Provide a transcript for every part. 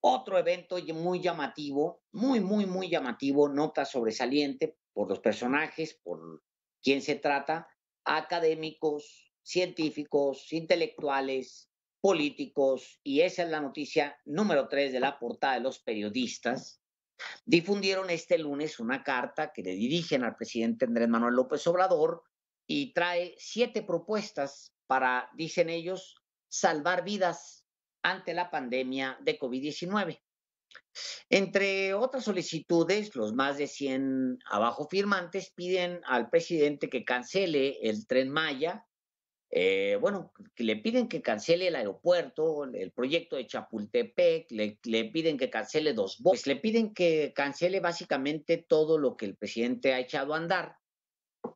Otro evento muy llamativo, muy, muy, muy llamativo, nota sobresaliente por los personajes, por quién se trata, académicos, científicos, intelectuales, políticos, y esa es la noticia número tres de la portada de los periodistas, difundieron este lunes una carta que le dirigen al presidente Andrés Manuel López Obrador y trae siete propuestas para, dicen ellos, salvar vidas ante la pandemia de COVID-19. Entre otras solicitudes, los más de 100 abajo firmantes piden al presidente que cancele el tren Maya, eh, bueno, le piden que cancele el aeropuerto, el proyecto de Chapultepec, le, piden que cancele dos bosques, le piden que cancele básicamente todo lo que el presidente ha echado a andar,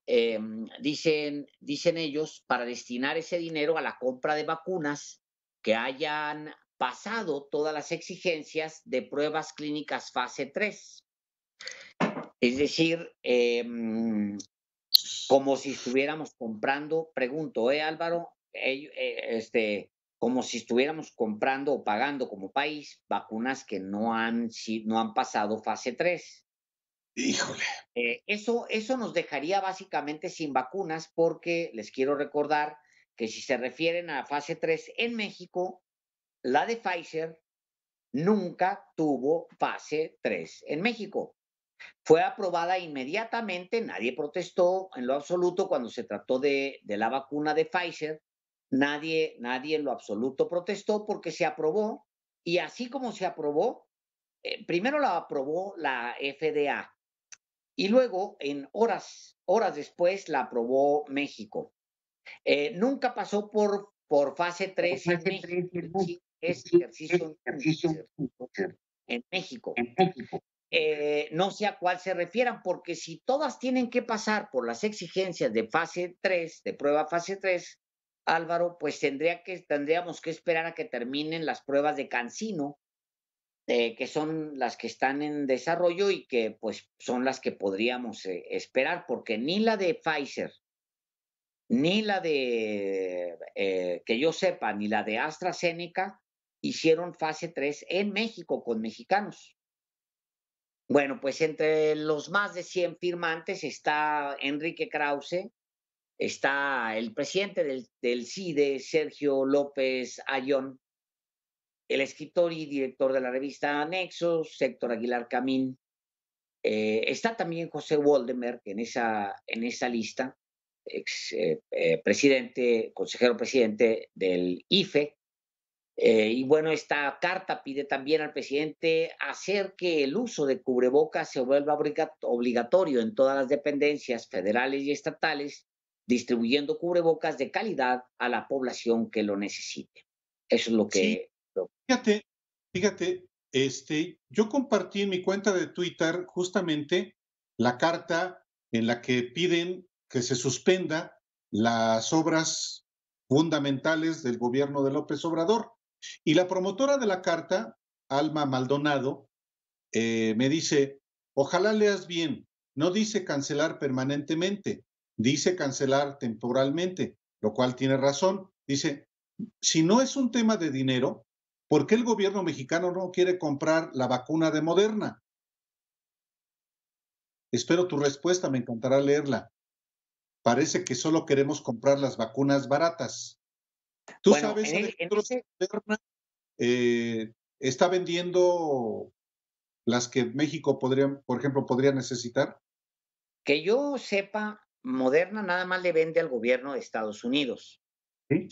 em, dicen, dicen ellos, para destinar ese dinero a la compra de vacunas que hayan pasado todas las exigencias de pruebas clínicas fase 3. Es decir, em, como si estuviéramos comprando, pregunto, ¿eh, Álvaro? Eh, este, como si estuviéramos comprando o pagando como país vacunas que no han, no han pasado fase 3. Híjole. Eh, eso, eso nos dejaría básicamente sin vacunas porque, les quiero recordar, que si se refieren a fase 3 en México, la de Pfizer nunca tuvo fase 3 en México. Fue aprobada inmediatamente, nadie protestó en lo absoluto cuando se trató de, la vacuna de Pfizer, nadie, nadie en lo absoluto protestó porque se aprobó y así como se aprobó, eh, primero la aprobó la FDA y luego en horas, horas después la aprobó México. Eh, nunca pasó por, por fase 3 en México. en México. Eh, no sé a cuál se refieran, porque si todas tienen que pasar por las exigencias de fase 3, de prueba fase 3, Álvaro, pues tendría que, tendríamos que esperar a que terminen las pruebas de Cancino, eh, que son las que están en desarrollo y que pues son las que podríamos esperar, porque ni la de Pfizer ni la de, eh, que yo sepa, ni la de AstraZeneca hicieron fase 3 en México con mexicanos. Bueno, pues entre los más de 100 firmantes está Enrique Krause, está el presidente del, CIDE, e, Sergio López Ayón, el escritor y director de la revista Nexos, Héctor Aguilar Camín. Eh, está también José Waldemar en esa, en esa lista ex eh, eh, presidente, consejero presidente del IFE. Eh, y bueno, esta carta pide también al presidente hacer que el uso de cubrebocas se vuelva obligatorio en todas las dependencias federales y estatales, distribuyendo cubrebocas de calidad a la población que lo necesite. Eso es lo que... Fíjate, fíjate, este, yo compartí en mi cuenta de Twitter justamente la carta en la que piden que se suspenda las obras fundamentales del gobierno de López Obrador. Y la promotora de la carta, Alma Maldonado, eh, me dice, ojalá leas bien, no dice cancelar permanentemente, dice cancelar temporalmente, lo cual tiene razón. Dice, si no es un tema de dinero, ¿por qué el gobierno mexicano no quiere comprar la vacuna de Moderna? Espero tu respuesta, me encantará leerla. Parece que solo queremos comprar las vacunas baratas. Tú sabes, que Moderna, eh, está vendiendo las que México podría, por ejemplo, podría necesitar. Que yo sepa, Moderna nada más le vende al gobierno de Estados Unidos. ¿Sí?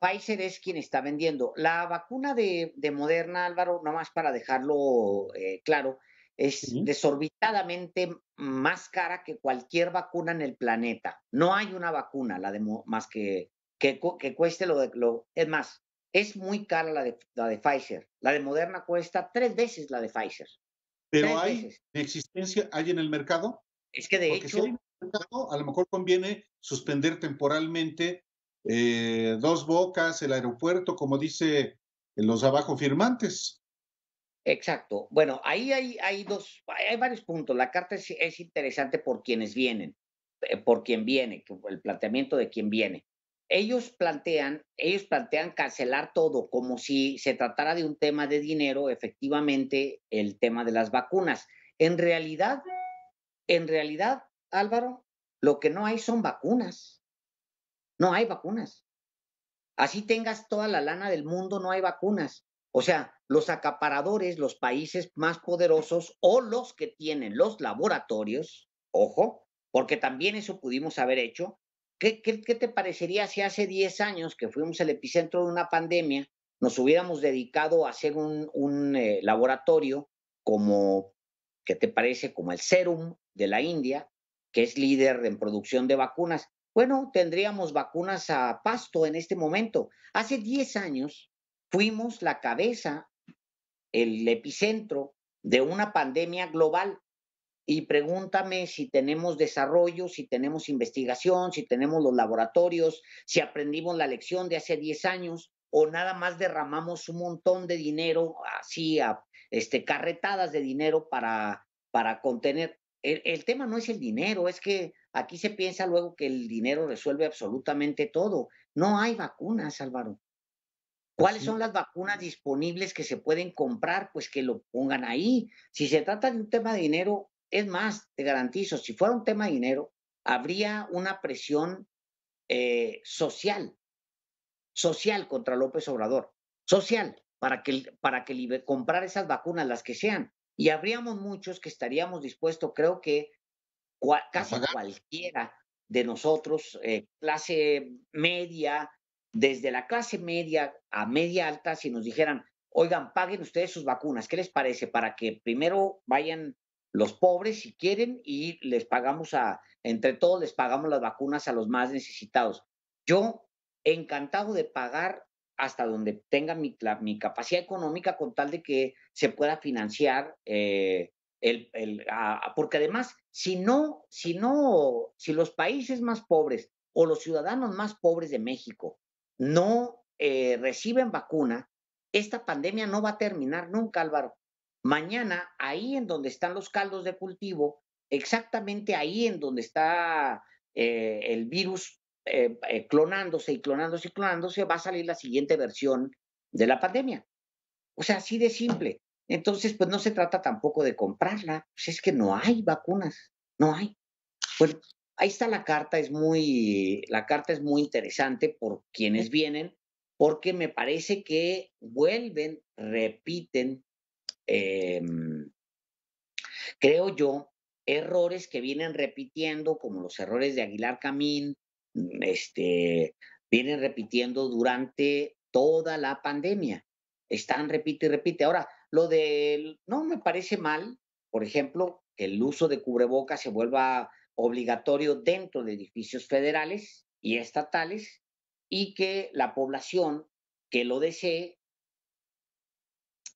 Pfizer es quien está vendiendo. La vacuna de, Moderna, Álvaro, nomás para dejarlo eh, claro, es desorbitadamente más cara que cualquier vacuna en el planeta. No hay una vacuna la de, más que, que, cueste lo de... es más, es muy cara la de, la de Pfizer. La de Moderna cuesta tres veces la de Pfizer. ¿Pero hay existencia, hay en el mercado? Es que de hecho... a lo mejor conviene suspender temporalmente eh, dos bocas, el aeropuerto, como dice los abajo firmantes. Exacto. Bueno, ahí hay, hay dos, hay varios puntos. La carta es, interesante por quienes vienen, eh, por quien viene, el planteamiento de quien viene. Ellos plantean, ellos plantean cancelar todo, como si se tratara de un tema de dinero, efectivamente, el tema de las vacunas. En realidad, en realidad, Álvaro, lo que no hay son vacunas. No hay vacunas. Así tengas toda la lana del mundo, no hay vacunas. O sea, los acaparadores, los países más poderosos o los que tienen los laboratorios, ojo, porque también eso pudimos haber hecho. ¿Qué, qué, te parecería si hace 10 años que fuimos el epicentro de una pandemia, nos hubiéramos dedicado a hacer un, eh, laboratorio como, ¿qué te parece? Como el Serum de la India, que es líder en producción de vacunas. Bueno, tendríamos vacunas a pasto en este momento. Hace 10 años fuimos la cabeza, el epicentro de una pandemia global. Y pregúntame si tenemos desarrollo, si tenemos investigación, si tenemos los laboratorios, si aprendimos la lección de hace 10 años o nada más derramamos un montón de dinero, así, a, este, carretadas de dinero para, para contener. el tema no es el dinero, es que aquí se piensa luego que el dinero resuelve absolutamente todo. No hay vacunas, Álvaro. Pues ¿Cuáles son las vacunas disponibles que se pueden comprar? Pues que lo pongan ahí. Si se trata de un tema de dinero, es más, te garantizo, si fuera un tema de dinero, habría una presión eh, social, social contra López Obrador, social, para que, para que e comprar esas vacunas, las que sean. Y habríamos muchos que estaríamos dispuestos, creo que casi cualquiera de nosotros, eh, clase media, desde la clase media a media alta, si nos dijeran, oigan, paguen ustedes sus vacunas, ¿qué les parece? Para que primero vayan los pobres si quieren y les pagamos a, entre todos les pagamos las vacunas a los más necesitados. Yo encantado de pagar hasta donde tenga mi, capacidad económica con tal de que se pueda financiar eh, el, porque además si no si no si los países más pobres o los ciudadanos más pobres de México no eh, reciben vacuna, esta pandemia no va a terminar nunca, Álvaro. Mañana, ahí en donde están los caldos de cultivo, exactamente ahí en donde está eh, el virus eh, clonándose y clonándose y clonándose, va a salir la siguiente versión de la pandemia. O sea, así de simple. Entonces, pues no se trata tampoco de comprarla, pues es que no hay vacunas, no hay ahí está la carta, es muy, la carta es muy interesante por quienes vienen, porque me parece que vuelven, repiten, em, creo yo, errores que vienen repitiendo, como los errores de Aguilar Camín, mm, este, vienen repitiendo durante toda la pandemia. Están, repite y repite. Ahora, lo del, no me parece mal, por ejemplo, que el uso de cubreboca se vuelva obligatorio dentro de edificios federales y estatales y que la población que lo desee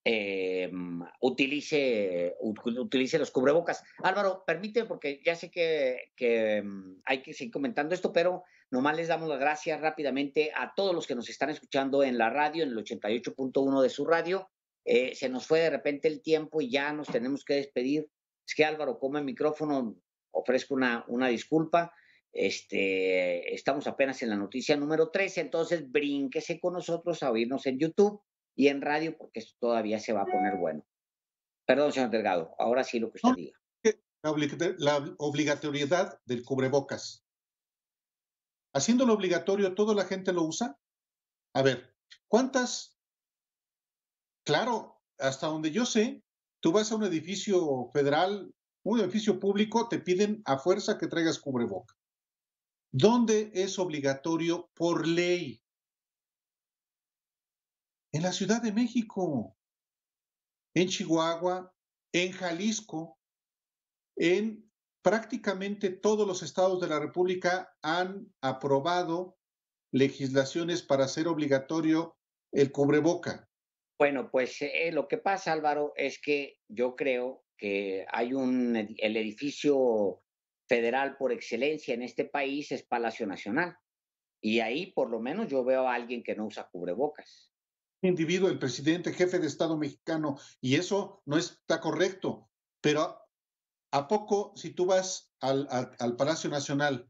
em, utilice, utilice los cubrebocas. Álvaro, permíteme, porque ya sé que, em, hay que seguir comentando esto, pero nomás les damos las gracias rápidamente a todos los que nos están escuchando en la radio, en el 88.1 de su radio. Eh, se nos fue de repente el tiempo y ya nos tenemos que despedir. Es que Álvaro, come el micrófono, ofrezco una, una disculpa. Este, estamos apenas en la noticia número 13, entonces brínquese con nosotros a oírnos en YouTube y en radio, porque esto todavía se va a poner bueno. Perdón, señor Delgado, ahora sí lo que usted diga. La obligatoriedad del cubrebocas. Haciéndolo obligatorio, ¿toda la gente lo usa? A ver, ¿cuántas? Claro, hasta donde yo sé, tú vas a un edificio federal un edificio público te piden a fuerza que traigas cubreboca. ¿Dónde es obligatorio por ley? En la Ciudad de México, en Chihuahua, en Jalisco, en prácticamente todos los estados de la República han aprobado legislaciones para hacer obligatorio el cubreboca. Bueno, pues eh, lo que pasa, Álvaro, es que yo creo que hay un, el edificio federal por excelencia en este país es Palacio Nacional. Y ahí por lo menos yo veo a alguien que no usa cubrebocas. Individuo, el presidente, jefe de Estado mexicano, y eso no está correcto. Pero ¿a poco si tú vas al, Palacio Nacional,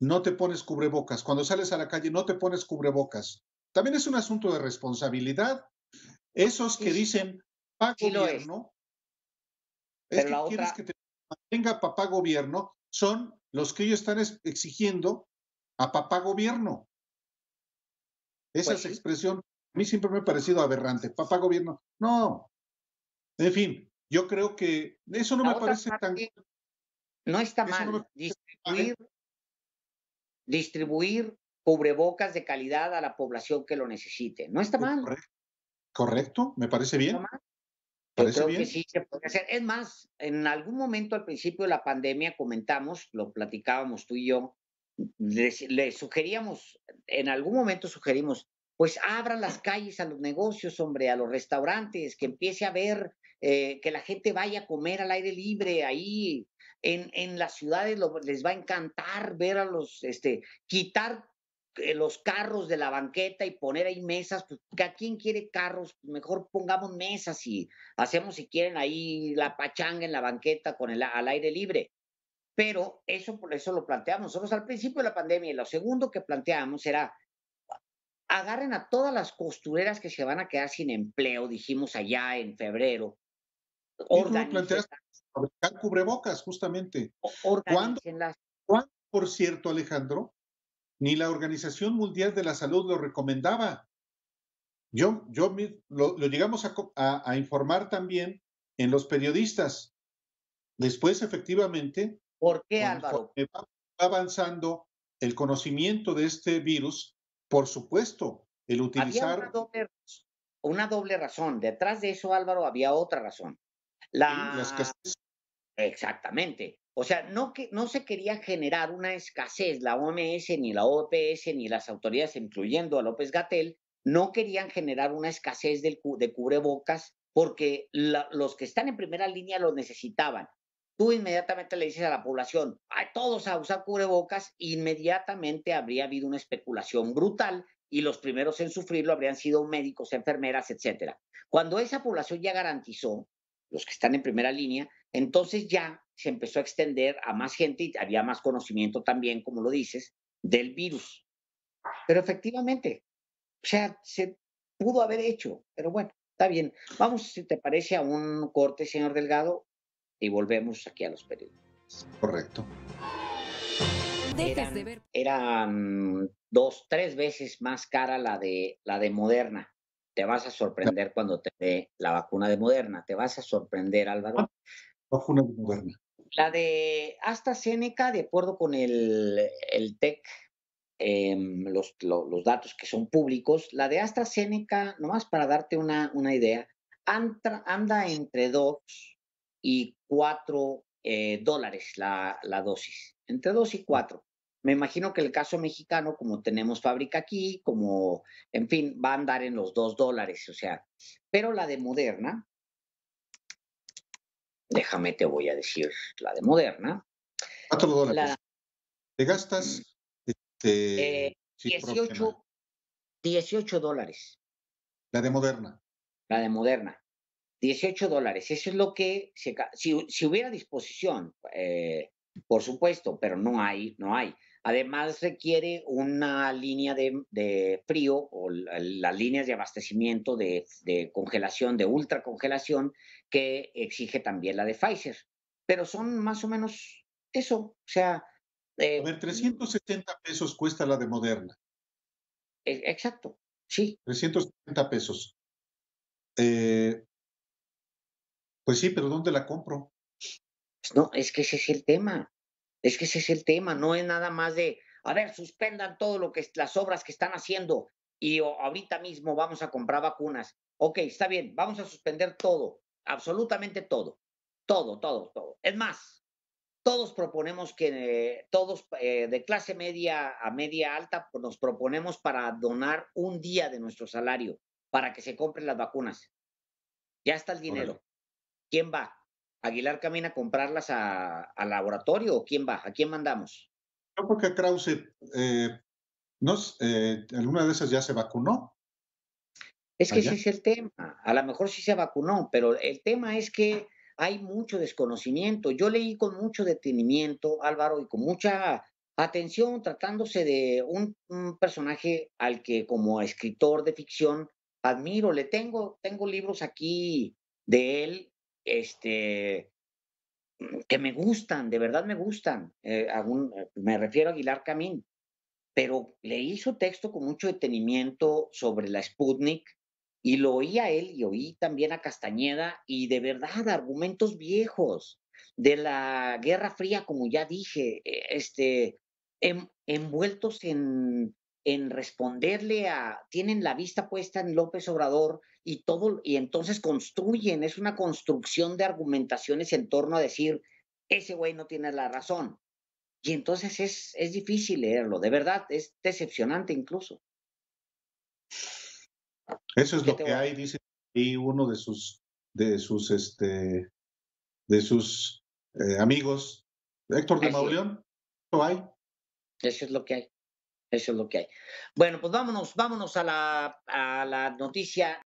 no te pones cubrebocas? Cuando sales a la calle, no te pones cubrebocas. También es un asunto de responsabilidad. Esos que dicen, "Paco, sí, es que quieres que te mantenga papá gobierno, son los que ellos están exigiendo a papá gobierno. Esa pues expresión a mí siempre me ha parecido aberrante. Papá gobierno, no. En fin, yo creo que eso no me parece tan... No está mal ¿eh? distribuir, distribuir cubrebocas de calidad a la población que lo necesite. No está mal. Correcto, Correcto. me parece bien sí puede Es más, en algún momento al principio de la pandemia comentamos, lo platicábamos tú y yo, le sugeríamos, en algún momento sugerimos, pues abran las calles a los negocios, hombre, a los restaurantes, que empiece a ver eh, que la gente vaya a comer al aire libre ahí. En, las ciudades les va a encantar ver a los, este, quitar eh, los carros de la banqueta y poner ahí mesas, pues ¿a quién quiere carros? Mejor pongamos mesas y hacemos si quieren ahí la pachanga en la banqueta con el al aire libre. Pero eso por eso lo planteamos nosotros al principio de la pandemia y lo segundo que planteamos era agarren a todas las costureras que se van a quedar sin empleo, dijimos allá en febrero. planteaste? cubrebocas justamente. ¿Cuándo, ¿Cuándo, por cierto, Alejandro, ni la Organización Mundial de la Salud lo recomendaba. Yo, yo lo, llegamos a, informar también en los periodistas. Después, efectivamente, ¿por qué Álvaro? Va avanzando el conocimiento de este virus, por supuesto, el utilizar. Había una, doble, razón. Detrás de eso, Álvaro, había otra razón. La... Las Exactamente. O sea, no, que, no se quería generar una escasez, la OMS ni la OPS ni las autoridades, incluyendo a López Gatel, no querían generar una escasez del, de cubrebocas porque los que están en primera línea lo necesitaban. Tú inmediatamente le dices a la población, a todos a usar cubrebocas, inmediatamente habría habido una especulación brutal y los primeros en sufrirlo habrían sido médicos, enfermeras, etcétera. Cuando esa población ya garantizó, los que están en primera línea, entonces ya se empezó a extender a más gente y había más conocimiento también, como lo dices, del virus. Pero efectivamente, o sea, se pudo haber hecho, pero bueno, está bien. Vamos, si te parece, a un corte, señor Delgado, y volvemos aquí a los periódicos. Correcto. Eran, dos, tres veces más cara la de, la de Moderna te vas a sorprender cuando te ve la vacuna de Moderna, te vas a sorprender, Álvaro. Ah, vacuna de Moderna. La de AstraZeneca, de acuerdo con el, TEC, em, los, datos que son públicos, la de AstraZeneca, nomás para darte una, idea, anda, entre 2 y 4 eh, dólares la, la, dosis, entre 2 y 4. Mm. Me imagino que el caso mexicano, como tenemos fábrica aquí, como, en fin, va a andar en los 2 dólares, o sea, pero la de Moderna, déjame te voy a decir la de Moderna. Cuatro ah, dólares. te gastas mm. este, eh, Dieciocho 18, dólares. La de Moderna. La de Moderna. 18 dólares. Eso es lo que, si, si, hubiera disposición, eh, por supuesto, pero no hay, no hay. Además, requiere una línea de, frío o las líneas de abastecimiento de, congelación, de ultracongelación, que exige también la de Pfizer. Pero son más o menos eso. O sea. Eh, a ver, 370 pesos cuesta la de Moderna. E, exacto, sí. 370 pesos. Eh, pues sí, pero ¿dónde la compro? No, es que ese es el tema. Es que ese es el tema, no es nada más de, a ver, suspendan todo lo que las obras que están haciendo y ahorita mismo vamos a comprar vacunas. Ok, está bien, vamos a suspender todo, absolutamente todo, todo, todo, todo. Es más, todos proponemos que, eh, todos eh, de clase media a media alta, pues, nos proponemos para donar un día de nuestro salario para que se compren las vacunas. Ya está el dinero. ¿Quién va? Aguilar Camina a comprarlas al laboratorio o quién va? ¿A quién mandamos? Yo porque Krause, eh, eh, alguna de esas ya se vacunó. Es que ese es el tema. A lo mejor sí se vacunó, pero el tema es que hay mucho desconocimiento. Yo leí con mucho detenimiento, Álvaro, y con mucha atención, tratándose de un, un personaje al que como escritor de ficción admiro, le tengo, tengo libros aquí de él este, mm, que me gustan, de verdad me gustan. Eh, eh, me refiero a Aguilar Camín, pero leí su texto con mucho detenimiento sobre la Sputnik y lo oí a él y oí también a Castañeda y de verdad argumentos viejos de la Guerra Fría, como ya dije, eh, este, em, envueltos en en responderle a, tienen la vista puesta en López Obrador y todo, y entonces construyen, es una construcción de argumentaciones en torno a decir, ese güey no tiene la razón. Y entonces es, difícil leerlo, de verdad, es decepcionante incluso. Eso es lo que hay, dice uno de sus, de sus, este, de sus eh, amigos, Héctor de Mauleón, no hay. Eso es lo que hay. Eso es lo que hay. Bueno, pues vámonos, vámonos a la, a la noticia